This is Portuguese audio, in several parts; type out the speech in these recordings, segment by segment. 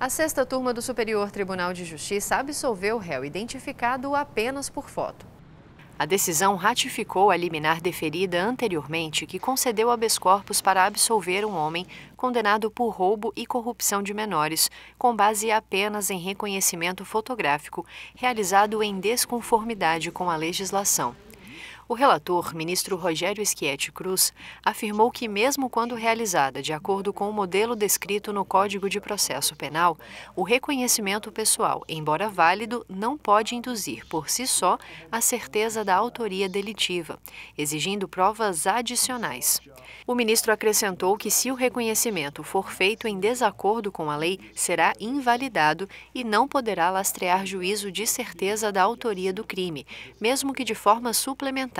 A sexta turma do Superior Tribunal de Justiça absolveu o réu identificado apenas por foto. A decisão ratificou a liminar deferida anteriormente que concedeu habeas corpus para absolver um homem condenado por roubo e corrupção de menores, com base apenas em reconhecimento fotográfico realizado em desconformidade com a legislação. O relator, ministro Rogério Schietti Cruz, afirmou que, mesmo quando realizada de acordo com o modelo descrito no Código de Processo Penal, o reconhecimento pessoal, embora válido, não pode induzir por si só a certeza da autoria delitiva, exigindo provas adicionais. O ministro acrescentou que, se o reconhecimento for feito em desacordo com a lei, será invalidado e não poderá lastrear juízo de certeza da autoria do crime, mesmo que de forma suplementar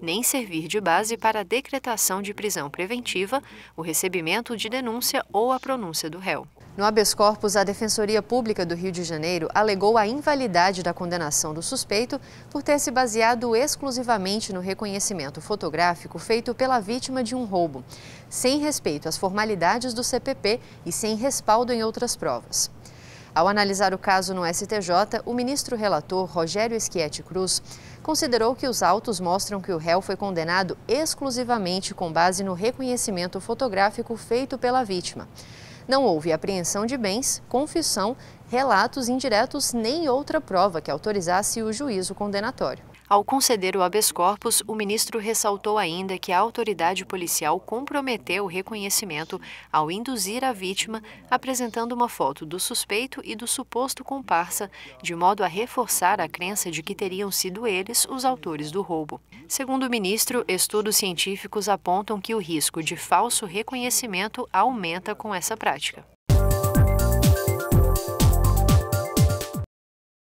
nem servir de base para a decretação de prisão preventiva, o recebimento de denúncia ou a pronúncia do réu. No habeas corpus, a Defensoria Pública do Rio de Janeiro alegou a invalidade da condenação do suspeito por ter se baseado exclusivamente no reconhecimento fotográfico feito pela vítima de um roubo, sem respeito às formalidades do CPP e sem respaldo em outras provas. Ao analisar o caso no STJ, o ministro relator Rogério Schietti Cruz considerou que os autos mostram que o réu foi condenado exclusivamente com base no reconhecimento fotográfico feito pela vítima. Não houve apreensão de bens, confissão relatos indiretos nem outra prova que autorizasse o juízo condenatório. Ao conceder o habeas corpus, o ministro ressaltou ainda que a autoridade policial comprometeu o reconhecimento ao induzir a vítima, apresentando uma foto do suspeito e do suposto comparsa, de modo a reforçar a crença de que teriam sido eles os autores do roubo. Segundo o ministro, estudos científicos apontam que o risco de falso reconhecimento aumenta com essa prática.